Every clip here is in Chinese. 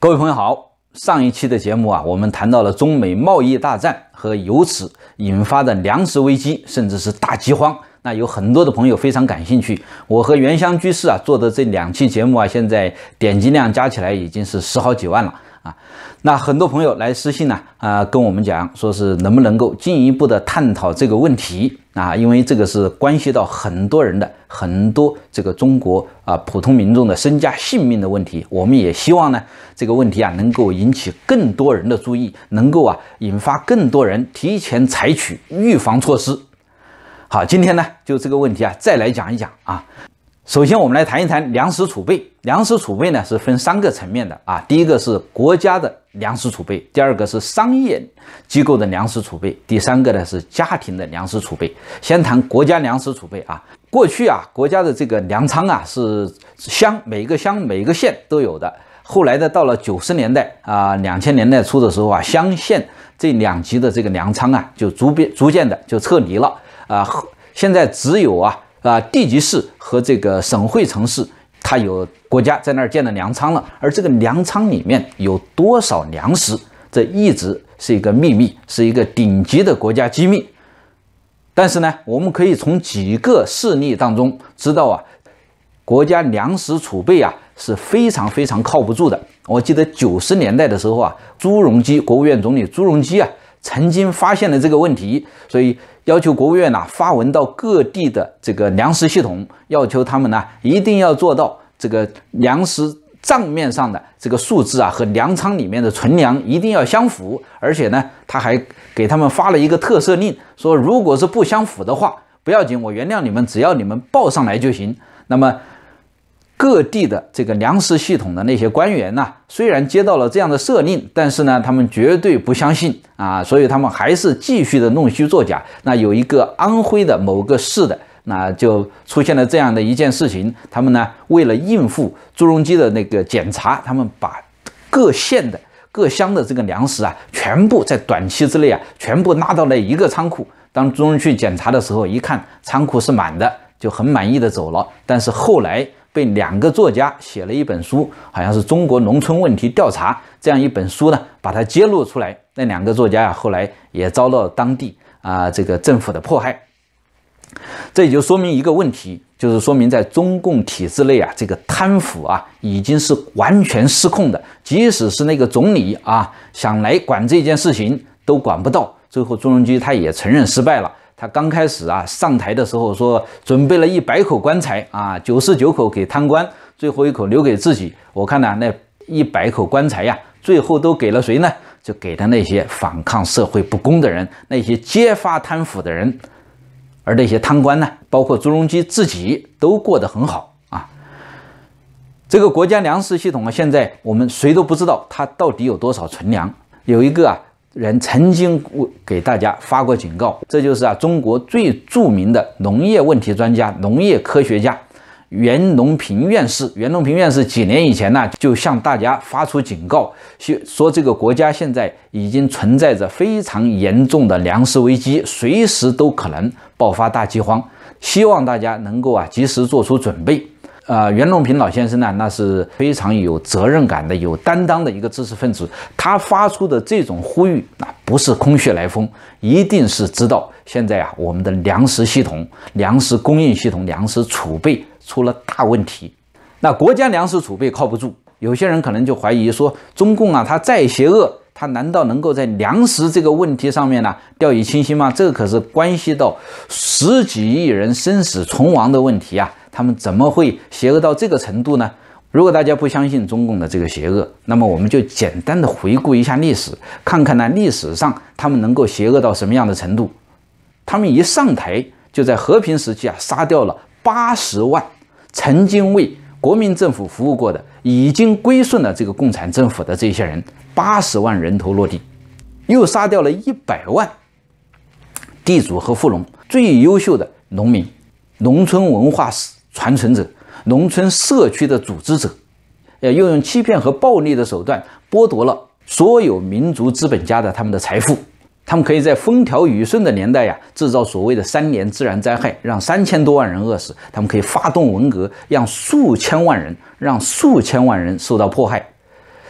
各位朋友好，上一期的节目啊，我们谈到了中美贸易大战和由此引发的粮食危机，甚至是大饥荒。那有很多的朋友非常感兴趣，我和原香居士啊做的这两期节目啊，现在点击量加起来已经是十好几万了。啊，那很多朋友来私信呢，啊，跟我们讲说是能不能够进一步的探讨这个问题啊，因为这个是关系到很多人的很多这个中国啊普通民众的身家性命的问题，我们也希望呢这个问题啊能够引起更多人的注意，能够啊引发更多人提前采取预防措施。好，今天呢就这个问题啊再来讲一讲啊。首先，我们来谈一谈粮食储备。粮食储备呢是分三个层面的啊，第一个是国家的粮食储备，第二个是商业机构的粮食储备，第三个呢是家庭的粮食储备。先谈国家粮食储备啊，过去啊国家的这个粮仓啊是乡每个乡每个县都有的，后来的到了九十年代啊两千年代初的时候啊乡县这两级的这个粮仓啊就逐变逐渐的就撤离了啊，现在只有啊。啊，地级市和这个省会城市，它有国家在那儿建了粮仓了，而这个粮仓里面有多少粮食，这一直是一个秘密，是一个顶级的国家机密。但是呢，我们可以从几个事例当中知道啊，国家粮食储备啊是非常非常靠不住的。我记得九十年代的时候啊，朱镕基，国务院总理朱镕基啊。曾经发现了这个问题，所以要求国务院呐发文到各地的这个粮食系统，要求他们呢一定要做到这个粮食账面上的这个数字啊和粮仓里面的存粮一定要相符，而且呢他还给他们发了一个特赦令，说如果是不相符的话不要紧，我原谅你们，只要你们报上来就行。那么。各地的这个粮食系统的那些官员呐，虽然接到了这样的设令，但是呢，他们绝对不相信啊，所以他们还是继续的弄虚作假。那有一个安徽的某个市的，那就出现了这样的一件事情：，他们呢，为了应付朱镕基的那个检查，他们把各县的各乡的这个粮食啊，全部在短期之内啊，全部拉到了一个仓库。当朱镕基检查的时候，一看仓库是满的，就很满意的走了。但是后来，被两个作家写了一本书，好像是《中国农村问题调查》这样一本书呢，把它揭露出来。那两个作家呀，后来也遭到当地啊这个政府的迫害。这也就说明一个问题，就是说明在中共体制内啊，这个贪腐啊已经是完全失控的。即使是那个总理啊想来管这件事情，都管不到。最后朱镕基他也承认失败了。他刚开始啊上台的时候说准备了一百口棺材啊，九十九口给贪官，最后一口留给自己。我看呢，那一百口棺材呀，最后都给了谁呢？就给了那些反抗社会不公的人，那些揭发贪腐的人。而那些贪官呢，包括朱镕基自己，都过得很好啊。这个国家粮食系统啊，现在我们谁都不知道它到底有多少存粮。有一个啊。人曾经给大家发过警告，这就是啊，中国最著名的农业问题专家、农业科学家袁隆平院士。袁隆平院士几年以前呢，就向大家发出警告，说这个国家现在已经存在着非常严重的粮食危机，随时都可能爆发大饥荒，希望大家能够啊及时做出准备。呃，袁隆平老先生呢，那是非常有责任感的、有担当的一个知识分子。他发出的这种呼吁，那不是空穴来风，一定是知道现在啊，我们的粮食系统、粮食供应系统、粮食储备出了大问题。那国家粮食储备靠不住，有些人可能就怀疑说，中共啊，他再邪恶，他难道能够在粮食这个问题上面呢掉以轻心吗？这个可是关系到十几亿人生死存亡的问题啊！他们怎么会邪恶到这个程度呢？如果大家不相信中共的这个邪恶，那么我们就简单的回顾一下历史，看看呢历史上他们能够邪恶到什么样的程度。他们一上台就在和平时期啊杀掉了八十万曾经为国民政府服务过的、已经归顺了这个共产政府的这些人，八十万人头落地，又杀掉了一百万地主和富农，最优秀的农民、农村文化史。传承者，农村社区的组织者，呃，又用欺骗和暴力的手段剥夺了所有民族资本家的他们的财富。他们可以在风调雨顺的年代呀，制造所谓的三年自然灾害，让三千多万人饿死。他们可以发动文革，让数千万人，让数千万人受到迫害。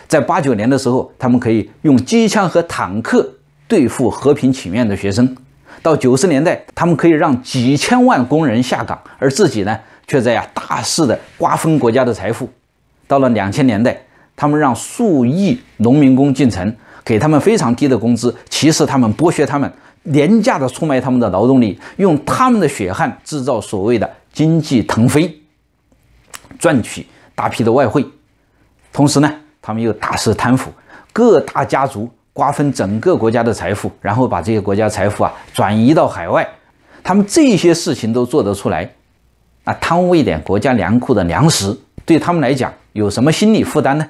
在八九年的时候，他们可以用机枪和坦克对付和平请愿的学生。到九十年代，他们可以让几千万工人下岗，而自己呢？却在呀大肆的瓜分国家的财富，到了两千年代，他们让数亿农民工进城，给他们非常低的工资，歧视他们，剥削他们，廉价的出卖他们的劳动力，用他们的血汗制造所谓的经济腾飞，赚取大批的外汇，同时呢，他们又大肆贪腐，各大家族瓜分整个国家的财富，然后把这些国家财富啊转移到海外，他们这些事情都做得出来。啊，贪污一点国家粮库的粮食，对他们来讲有什么心理负担呢？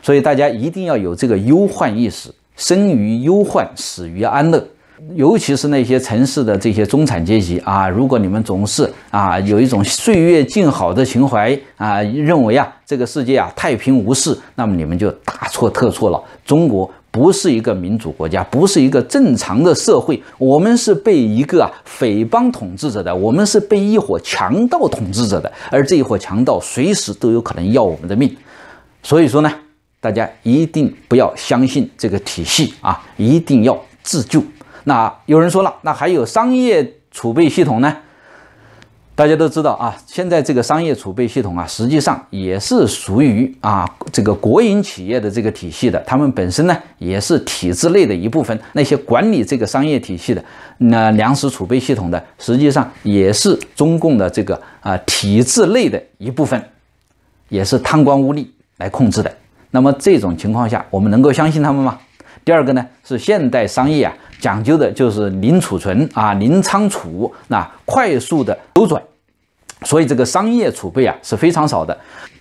所以大家一定要有这个忧患意识，生于忧患，死于安乐。尤其是那些城市的这些中产阶级啊，如果你们总是啊有一种岁月静好的情怀啊，认为啊这个世界啊太平无事，那么你们就大错特错了。中国。不是一个民主国家，不是一个正常的社会。我们是被一个匪帮统治着的，我们是被一伙强盗统治着的，而这一伙强盗随时都有可能要我们的命。所以说呢，大家一定不要相信这个体系啊，一定要自救。那有人说了，那还有商业储备系统呢？大家都知道啊，现在这个商业储备系统啊，实际上也是属于啊这个国营企业的这个体系的。他们本身呢，也是体制内的一部分。那些管理这个商业体系的，那粮食储备系统的，实际上也是中共的这个啊体制内的一部分，也是贪官污吏来控制的。那么这种情况下，我们能够相信他们吗？第二个呢，是现代商业啊。讲究的就是零储存啊，零仓储，那快速的周转，所以这个商业储备啊是非常少的。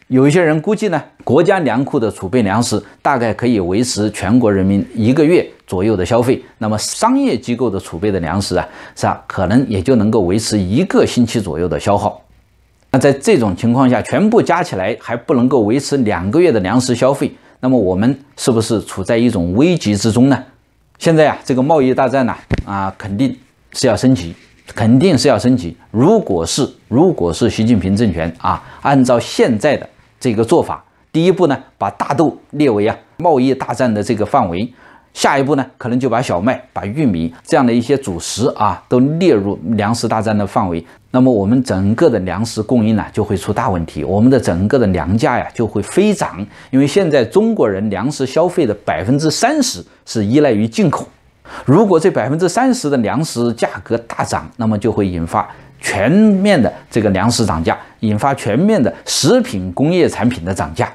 有一些人估计呢，国家粮库的储备粮食大概可以维持全国人民一个月左右的消费，那么商业机构的储备的粮食啊，是啊，可能也就能够维持一个星期左右的消耗。那在这种情况下，全部加起来还不能够维持两个月的粮食消费，那么我们是不是处在一种危急之中呢？现在啊，这个贸易大战呢，啊，肯定是要升级，肯定是要升级。如果是，如果是习近平政权啊，按照现在的这个做法，第一步呢，把大豆列为啊贸易大战的这个范围。下一步呢，可能就把小麦、把玉米这样的一些主食啊，都列入粮食大战的范围。那么我们整个的粮食供应呢，就会出大问题。我们的整个的粮价呀，就会飞涨。因为现在中国人粮食消费的百分之三十是依赖于进口。如果这百分之三十的粮食价格大涨，那么就会引发全面的这个粮食涨价，引发全面的食品工业产品的涨价，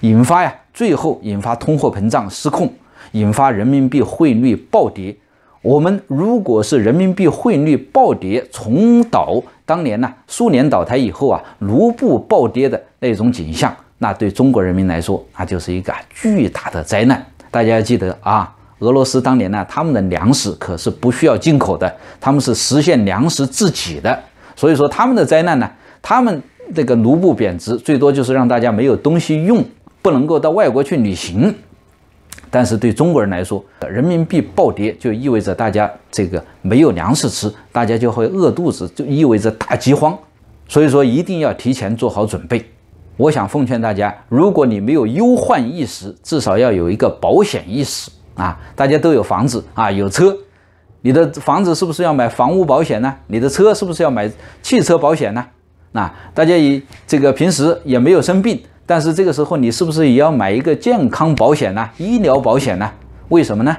引发呀，最后引发通货膨胀失控。引发人民币汇率暴跌。我们如果是人民币汇率暴跌重蹈当年呢苏联倒台以后啊卢布暴跌的那种景象，那对中国人民来说，那就是一个巨大的灾难。大家要记得啊，俄罗斯当年呢他们的粮食可是不需要进口的，他们是实现粮食自给的。所以说他们的灾难呢，他们这个卢布贬值最多就是让大家没有东西用，不能够到外国去旅行。但是对中国人来说，人民币暴跌就意味着大家这个没有粮食吃，大家就会饿肚子，就意味着大饥荒。所以说一定要提前做好准备。我想奉劝大家，如果你没有忧患意识，至少要有一个保险意识啊！大家都有房子啊，有车，你的房子是不是要买房屋保险呢？你的车是不是要买汽车保险呢？那大家以这个平时也没有生病。但是这个时候，你是不是也要买一个健康保险呢？医疗保险呢？为什么呢？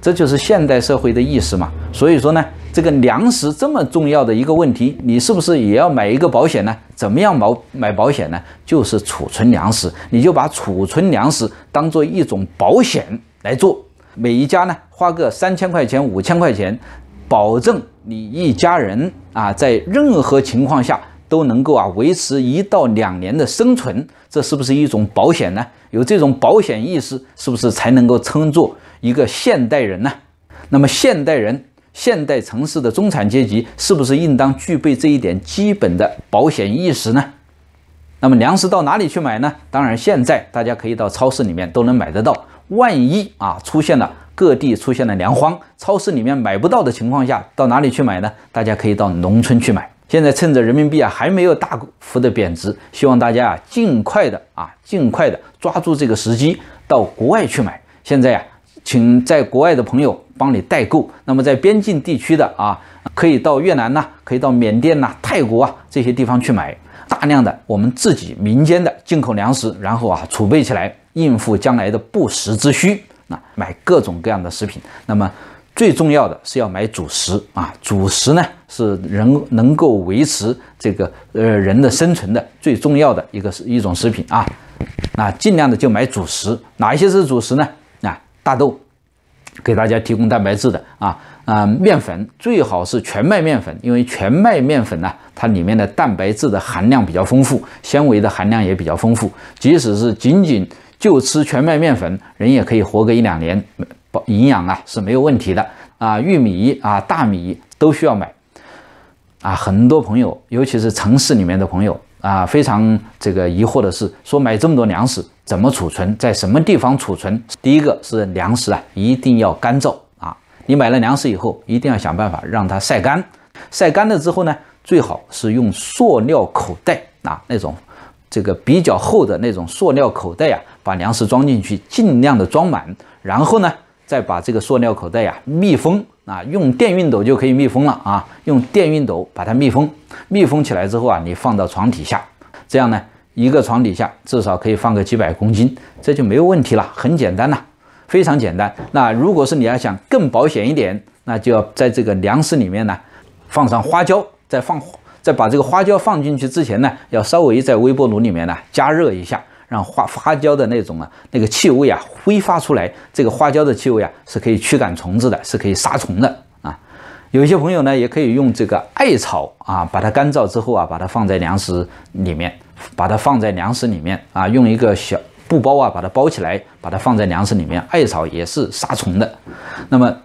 这就是现代社会的意识嘛。所以说呢，这个粮食这么重要的一个问题，你是不是也要买一个保险呢？怎么样保买保险呢？就是储存粮食，你就把储存粮食当做一种保险来做。每一家呢，花个三千块钱、五千块钱，保证你一家人啊，在任何情况下。都能够啊维持一到两年的生存，这是不是一种保险呢？有这种保险意识，是不是才能够称作一个现代人呢？那么现代人、现代城市的中产阶级，是不是应当具备这一点基本的保险意识呢？那么粮食到哪里去买呢？当然，现在大家可以到超市里面都能买得到。万一啊出现了各地出现了粮荒，超市里面买不到的情况下，到哪里去买呢？大家可以到农村去买。现在趁着人民币啊还没有大幅的贬值，希望大家啊尽快的啊尽快的抓住这个时机，到国外去买。现在呀，请在国外的朋友帮你代购。那么在边境地区的啊，可以到越南呐，可以到缅甸呐、泰国啊这些地方去买大量的我们自己民间的进口粮食，然后啊储备起来，应付将来的不时之需。那买各种各样的食品，那么。最重要的是要买主食啊，主食呢是人能够维持这个呃人的生存的最重要的一个是一种食品啊，那尽量的就买主食。哪一些是主食呢？啊，大豆，给大家提供蛋白质的啊，啊，面粉最好是全麦面粉，因为全麦面粉呢，它里面的蛋白质的含量比较丰富，纤维的含量也比较丰富，即使是仅仅就吃全麦面粉，人也可以活个一两年。保营养啊是没有问题的啊，玉米啊、大米都需要买啊。很多朋友，尤其是城市里面的朋友啊，非常这个疑惑的是，说买这么多粮食怎么储存，在什么地方储存？第一个是粮食啊，一定要干燥啊。你买了粮食以后，一定要想办法让它晒干。晒干了之后呢，最好是用塑料口袋啊，那种这个比较厚的那种塑料口袋呀，把粮食装进去，尽量的装满，然后呢。再把这个塑料口袋呀密封啊，用电熨斗就可以密封了啊，用电熨斗把它密封，密封起来之后啊，你放到床底下，这样呢一个床底下至少可以放个几百公斤，这就没有问题了，很简单呐，非常简单。那如果是你要想更保险一点，那就要在这个粮食里面呢放上花椒，再放再把这个花椒放进去之前呢，要稍微在微波炉里面呢加热一下。让花花椒的那种啊，那个气味啊挥发出来，这个花椒的气味啊是可以驱赶虫子的，是可以杀虫的啊。有一些朋友呢，也可以用这个艾草啊，把它干燥之后啊，把它放在粮食里面，把它放在粮食里面啊，用一个小布包啊把它包起来，把它放在粮食里面，艾草也是杀虫的。那么，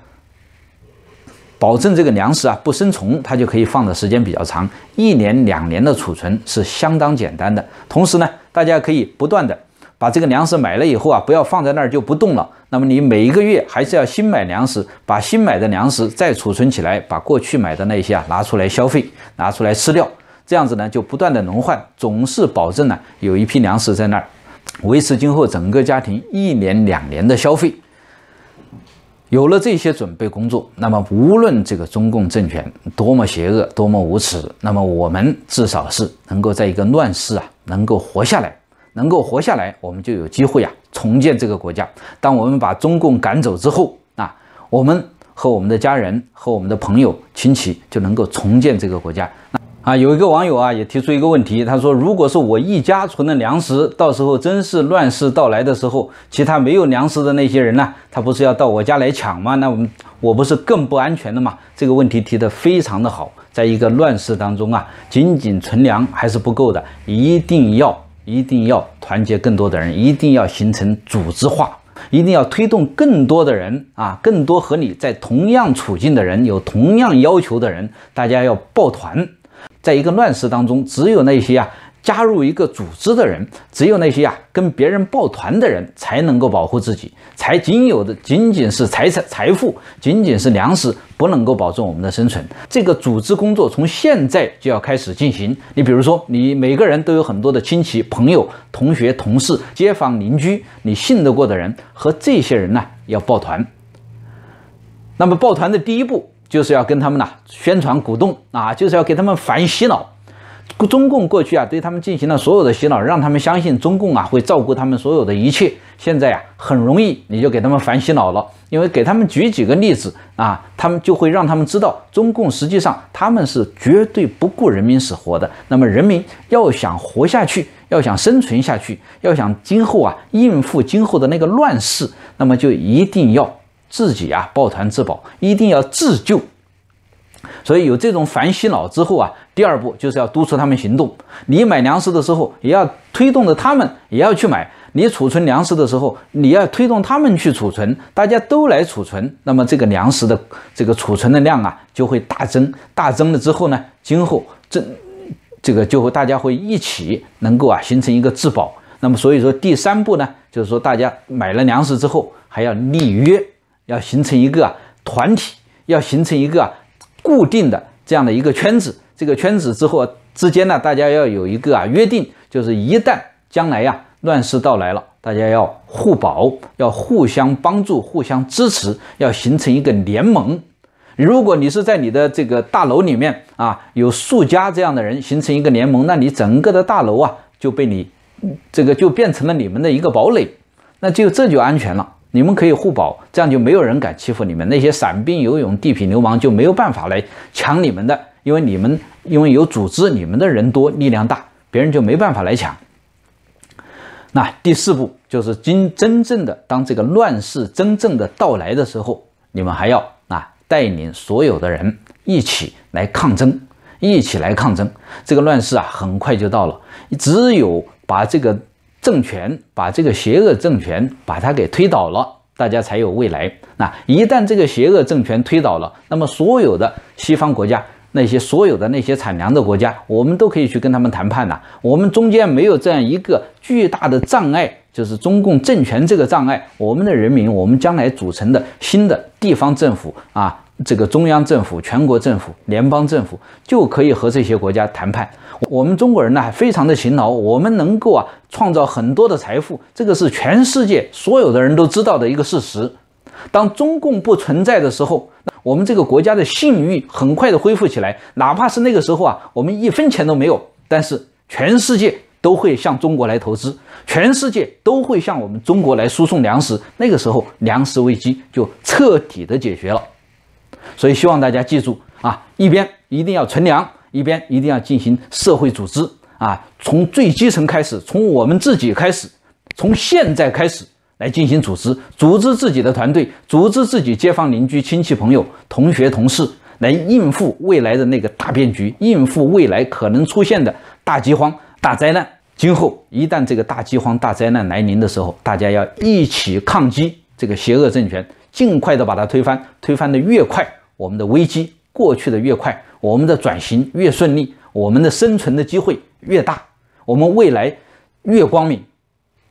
保证这个粮食啊不生虫，它就可以放的时间比较长，一年两年的储存是相当简单的。同时呢。大家可以不断的把这个粮食买了以后啊，不要放在那儿就不动了。那么你每一个月还是要新买粮食，把新买的粮食再储存起来，把过去买的那些啊拿出来消费，拿出来吃掉。这样子呢，就不断的轮换，总是保证呢有一批粮食在那儿，维持今后整个家庭一年两年的消费。有了这些准备工作，那么无论这个中共政权多么邪恶，多么无耻，那么我们至少是能够在一个乱世啊。能够活下来，能够活下来，我们就有机会呀，重建这个国家。当我们把中共赶走之后啊，我们和我们的家人、和我们的朋友、亲戚就能够重建这个国家。那啊，有一个网友啊也提出一个问题，他说：“如果是我一家存的粮食，到时候真是乱世到来的时候，其他没有粮食的那些人呢，他不是要到我家来抢吗？那我我不是更不安全的吗？”这个问题提的非常的好。在一个乱世当中啊，仅仅存粮还是不够的，一定要，一定要团结更多的人，一定要形成组织化，一定要推动更多的人啊，更多和你在同样处境的人，有同样要求的人，大家要抱团。在一个乱世当中，只有那些啊。加入一个组织的人，只有那些啊跟别人抱团的人才能够保护自己。才仅有的仅仅是财财富，仅仅是粮食不能够保证我们的生存。这个组织工作从现在就要开始进行。你比如说，你每个人都有很多的亲戚、朋友、同学、同事、街坊邻居，你信得过的人和这些人呢要抱团。那么抱团的第一步就是要跟他们呐宣传鼓动啊，就是要给他们反洗脑。中共过去啊，对他们进行了所有的洗脑，让他们相信中共啊会照顾他们所有的一切。现在啊，很容易你就给他们反洗脑了，因为给他们举几个例子啊，他们就会让他们知道，中共实际上他们是绝对不顾人民死活的。那么，人民要想活下去，要想生存下去，要想今后啊应付今后的那个乱世，那么就一定要自己啊抱团自保，一定要自救。所以有这种反洗脑之后啊，第二步就是要督促他们行动。你买粮食的时候，也要推动着他们也要去买；你储存粮食的时候，你要推动他们去储存。大家都来储存，那么这个粮食的这个储存的量啊，就会大增。大增了之后呢，今后这这个就会大家会一起能够啊形成一个自保。那么所以说，第三步呢，就是说大家买了粮食之后，还要立约，要形成一个啊团体，要形成一个。固定的这样的一个圈子，这个圈子之后之间呢，大家要有一个啊约定，就是一旦将来呀乱世到来了，大家要互保，要互相帮助，互相支持，要形成一个联盟。如果你是在你的这个大楼里面啊，有数家这样的人形成一个联盟，那你整个的大楼啊就被你这个就变成了你们的一个堡垒，那就这就安全了。你们可以互保，这样就没有人敢欺负你们。那些散兵游勇、地痞流氓就没有办法来抢你们的，因为你们因为有组织，你们的人多，力量大，别人就没办法来抢。那第四步就是今真正的当这个乱世真正的到来的时候，你们还要啊带领所有的人一起来抗争，一起来抗争。这个乱世啊很快就到了，只有把这个。政权把这个邪恶政权把它给推倒了，大家才有未来。那一旦这个邪恶政权推倒了，那么所有的西方国家那些所有的那些产粮的国家，我们都可以去跟他们谈判了。我们中间没有这样一个巨大的障碍，就是中共政权这个障碍。我们的人民，我们将来组成的新的地方政府啊。这个中央政府、全国政府、联邦政府就可以和这些国家谈判。我们中国人呢，非常的勤劳，我们能够啊创造很多的财富，这个是全世界所有的人都知道的一个事实。当中共不存在的时候，我们这个国家的信誉很快的恢复起来。哪怕是那个时候啊，我们一分钱都没有，但是全世界都会向中国来投资，全世界都会向我们中国来输送粮食。那个时候，粮食危机就彻底的解决了。所以希望大家记住啊，一边一定要存粮，一边一定要进行社会组织啊，从最基层开始，从我们自己开始，从现在开始来进行组织，组织自己的团队，组织自己街坊邻居、亲戚朋友、同学同事，来应付未来的那个大变局，应付未来可能出现的大饥荒、大灾难。今后一旦这个大饥荒、大灾难来临的时候，大家要一起抗击这个邪恶政权，尽快的把它推翻，推翻的越快。我们的危机过去的越快，我们的转型越顺利，我们的生存的机会越大，我们未来越光明。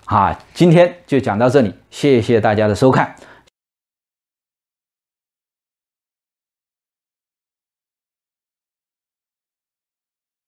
啊，今天就讲到这里，谢谢大家的收看。